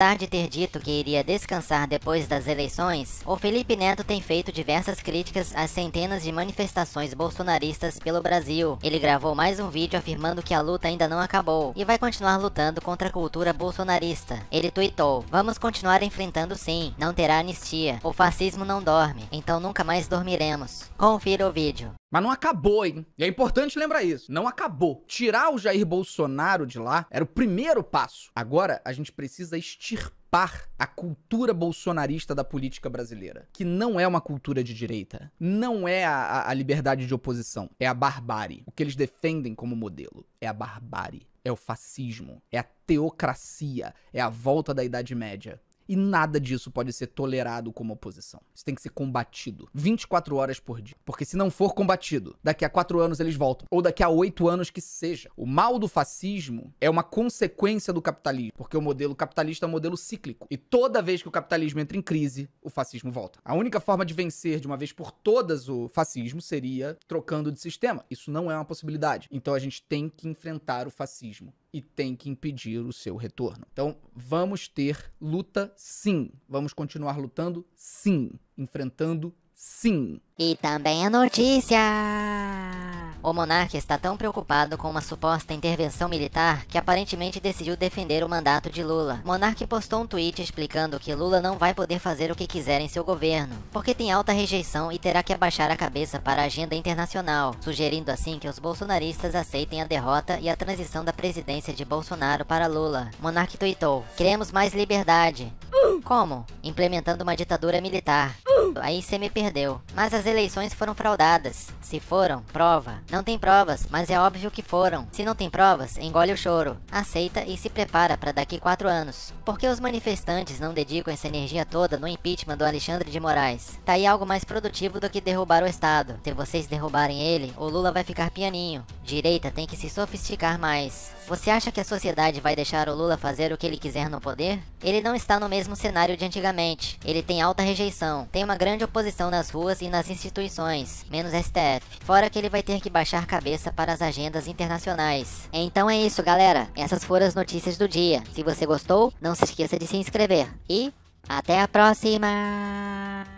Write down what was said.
Apesar de ter dito que iria descansar depois das eleições, o Felipe Neto tem feito diversas críticas às centenas de manifestações bolsonaristas pelo Brasil. Ele gravou mais um vídeo afirmando que a luta ainda não acabou e vai continuar lutando contra a cultura bolsonarista. Ele tweetou: Vamos continuar enfrentando sim, não terá anistia. O fascismo não dorme, então nunca mais dormiremos. Confira o vídeo. Mas não acabou, hein? E é importante lembrar isso. Não acabou. Tirar o Jair Bolsonaro de lá era o primeiro passo. Agora a gente precisa extirpar a cultura bolsonarista da política brasileira, que não é uma cultura de direita, não é a, a liberdade de oposição, é a barbárie. O que eles defendem como modelo é a barbárie, é o fascismo, é a teocracia, é a volta da Idade Média. E nada disso pode ser tolerado como oposição. Isso tem que ser combatido 24 horas por dia. Porque se não for combatido, daqui a 4 anos eles voltam. Ou daqui a 8 anos que seja. O mal do fascismo é uma consequência do capitalismo. Porque o modelo capitalista é um modelo cíclico. E toda vez que o capitalismo entra em crise, o fascismo volta. A única forma de vencer de uma vez por todas o fascismo seria trocando de sistema. Isso não é uma possibilidade. Então a gente tem que enfrentar o fascismo e tem que impedir o seu retorno. Então, vamos ter luta sim. Vamos continuar lutando sim, enfrentando sim. E também a notícia. O monarca está tão preocupado com uma suposta intervenção militar que aparentemente decidiu defender o mandato de Lula. Monarque postou um tweet explicando que Lula não vai poder fazer o que quiser em seu governo, porque tem alta rejeição e terá que abaixar a cabeça para a agenda internacional, sugerindo assim que os bolsonaristas aceitem a derrota e a transição da presidência de Bolsonaro para Lula. Monarque tweetou: "Queremos mais liberdade". Como? Implementando uma ditadura militar. Aí você me perdeu. Mas as eleições foram fraudadas. Se foram, prova. Não tem provas, mas é óbvio que foram. Se não tem provas, engole o choro. Aceita e se prepara para daqui quatro anos. Por que os manifestantes não dedicam essa energia toda no impeachment do Alexandre de Moraes? Tá aí algo mais produtivo do que derrubar o Estado. Se vocês derrubarem ele, o Lula vai ficar pianinho. Direita tem que se sofisticar mais. Você acha que a sociedade vai deixar o Lula fazer o que ele quiser no poder? Ele não está no mesmo cenário de antigamente. Ele tem alta rejeição, tem uma grande oposição nas ruas e nas instituições, menos STF. Fora que ele vai ter que baixar cabeça para as agendas internacionais. Então é isso, galera. Essas foram as notícias do dia. Se você gostou, não se esqueça de se inscrever. E até a próxima!